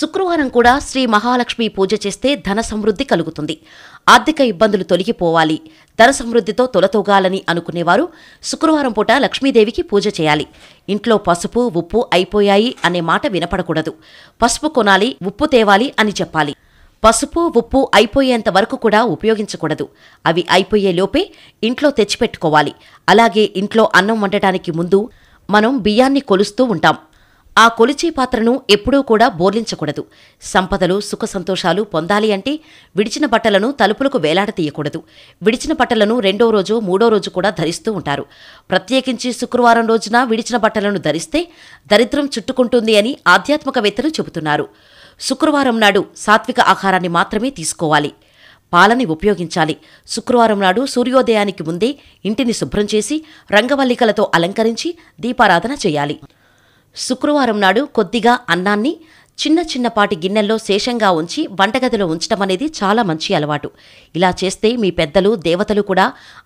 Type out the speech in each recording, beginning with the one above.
శుక్రవారం కూడా శ్రీ మహాలక్ష్మి పూజ చేస్తే ధన సమృద్ధి కలుగుతుంది ఆర్థిక ఇబ్బందులు తొలగిపోవాలి ధన సమృద్ధితో తొలతూగాలని అనుకునేవారు శుక్రవారం పూట లక్ష్మీదేవికి పూజ చేయాలి ఇంట్లో పసుపు ఉప్పు అయిపోయాయి అనే మాట వినపడకూడదు పసుపు కొనాలి ఉప్పు తేవాలి అని చెప్పాలి పసుపు ఉప్పు అయిపోయేంత వరకు కూడా ఉపయోగించకూడదు అవి అయిపోయే లోపే ఇంట్లో తెచ్చిపెట్టుకోవాలి అలాగే ఇంట్లో అన్నం వండటానికి ముందు మనం బియ్యాన్ని కొలుస్తూ ఉంటాం ఆ కొలిచే పాత్రను ఎప్పుడూ కూడా బోర్లించకూడదు సంపదలు సుఖ సంతోషాలు పొందాలి అంటే విడిచిన బట్టలను తలుపులకు వేలాడతీయకూడదు విడిచిన బట్టలను రెండో రోజు మూడో రోజు కూడా ధరిస్తూ ఉంటారు ప్రత్యేకించి శుక్రవారం రోజున విడిచిన బట్టలను ధరిస్తే దరిద్రం చుట్టుకుంటుంది అని ఆధ్యాత్మికవేత్తలు చెబుతున్నారు శుక్రవారం నాడు సాత్విక ఆహారాన్ని మాత్రమే తీసుకోవాలి పాలని ఉపయోగించాలి శుక్రవారం నాడు సూర్యోదయానికి ముందే ఇంటిని శుభ్రం చేసి రంగవల్లికలతో అలంకరించి దీపారాధన చేయాలి శుక్రవారం నాడు కొద్దిగా అన్నాన్ని చిన్న చిన్నపాటి గిన్నెల్లో శేషంగా ఉంచి వంటగదిలో ఉంచటం అనేది చాలా మంచి అలవాటు ఇలా చేస్తే మీ పెద్దలు దేవతలు కూడా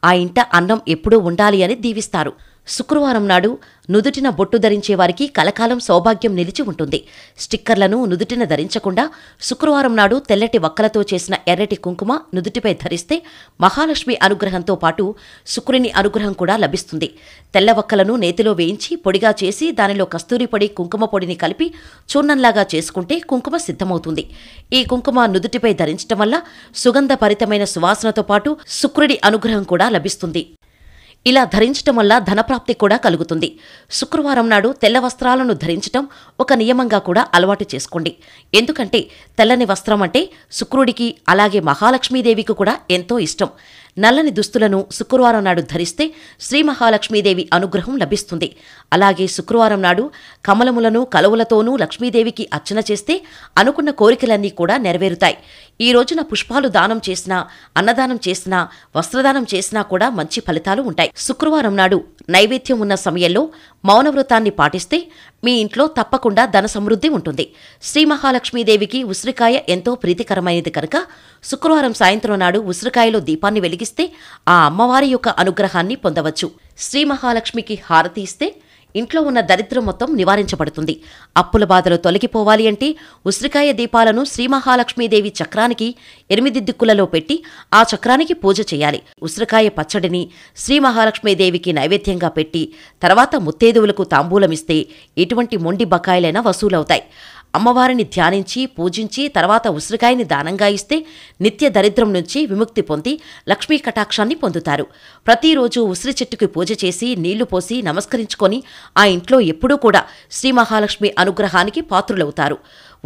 ఆ ఇంట అన్నం ఎప్పుడూ ఉండాలి అని దీవిస్తారు శుక్రవారం నాడు నుదుటిన బొట్టు ధరించే వారికి కలకాలం సౌభాగ్యం నిలిచి ఉంటుంది స్టిక్కర్లను నుదుటిన ధరించకుండా శుక్రవారం నాడు తెల్లటి వక్కలతో చేసిన ఎర్రటి కుంకుమ నుదుటిపై ధరిస్తే మహాలక్ష్మి అనుగ్రహంతో పాటు శుక్రుని అనుగ్రహం కూడా లభిస్తుంది తెల్ల వక్కలను నేతిలో వేయించి పొడిగా చేసి దానిలో కస్తూరి పొడి కుంకుమ పొడిని కలిపి చూర్ణంలాగా చేసుకుంటే కుంకుమ సిద్ధమవుతుంది ఈ కుంకుమ నుదుటిపై ధరించడం వల్ల సుగంధభరితమైన సువాసనతో పాటు శుక్రుడి అనుగ్రహం కూడా లభిస్తుంది ఇలా ధరించటం వల్ల ధనప్రాప్తి కూడా కలుగుతుంది శుక్రవారం నాడు తెల్ల వస్త్రాలను ధరించటం ఒక నియమంగా కూడా అలవాటు చేసుకోండి ఎందుకంటే తెల్లని వస్త్రం అంటే శుక్రుడికి అలాగే మహాలక్ష్మీదేవికి కూడా ఎంతో ఇష్టం నల్లని దుస్తులను శుక్రవారం నాడు ధరిస్తే శ్రీ మహాలక్ష్మీదేవి అనుగ్రహం లభిస్తుంది అలాగే శుక్రవారం నాడు కమలములను కలవులతోనూ లక్ష్మీదేవికి అర్చన చేస్తే అనుకున్న కోరికలన్నీ కూడా నెరవేరుతాయి ఈ రోజున పుష్పాలు దానం చేసినా అన్నదానం చేసినా వస్త్రదానం చేసినా కూడా మంచి ఫలితాలు ఉంటాయి శుక్రవారం నాడు నైవేద్యం ఉన్న సమయంలో మౌనవ్రతాన్ని పాటిస్తే మీ ఇంట్లో తప్పకుండా ధన సమృద్ధి ఉంటుంది శ్రీ మహాలక్ష్మీదేవికి ఉసిరికాయ ఎంతో ప్రీతికరమైనది కనుక శుక్రవారం సాయంత్రం నాడు ఉసిరికాయలో దీపాన్ని వెలిగిస్తే ఆ అమ్మవారి యొక్క అనుగ్రహాన్ని పొందవచ్చు శ్రీ మహాలక్ష్మికి హారతి ఇస్తే ఇంట్లో ఉన్న దరిద్రం మొత్తం నివారించబడుతుంది అప్పుల బాధలు తొలగిపోవాలి అంటే ఉసిరికాయ దీపాలను శ్రీ మహాలక్ష్మీదేవి చక్రానికి ఎనిమిది దిక్కులలో పెట్టి ఆ చక్రానికి పూజ చేయాలి ఉసిరికాయ పచ్చడిని శ్రీ మహాలక్ష్మీదేవికి నైవేద్యంగా పెట్టి తర్వాత ముత్తేదువులకు తాంబూలమిస్తే ఎటువంటి మొండి బకాయిలైనా వసూలవుతాయి అమ్మవారిని ధ్యానించి పూజించి తర్వాత ఉసిరికాయని దానంగా ఇస్తే నిత్య దరిద్రం నుంచి విముక్తి పొంది లక్ష్మీ కటాక్షాన్ని పొందుతారు ప్రతిరోజు ఉసిరి చెట్టుకి పూజ చేసి నీళ్లు పోసి నమస్కరించుకొని ఆ ఇంట్లో ఎప్పుడూ కూడా శ్రీ మహాలక్ష్మి అనుగ్రహానికి పాత్రులవుతారు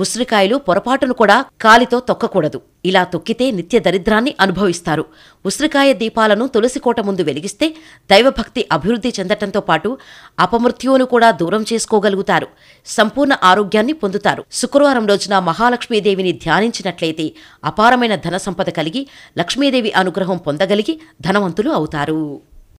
ఉసిరికాయలు పొరపాటును కూడా కాలితో తొక్కకూడదు ఇలా తొక్కితే నిత్య దరిద్రాన్ని అనుభవిస్తారు ఉసిరికాయ దీపాలను తులసికోట ముందు వెలిగిస్తే దైవభక్తి అభివృద్ధి చెందటంతో పాటు అపమృత్యువును కూడా దూరం చేసుకోగలుగుతారు సంపూర్ణ ఆరోగ్యాన్ని పొందుతారు శుక్రవారం రోజున మహాలక్ష్మీదేవిని ధ్యానించినట్లయితే అపారమైన ధన సంపద కలిగి లక్ష్మీదేవి అనుగ్రహం పొందగలిగి ధనవంతులు అవుతారు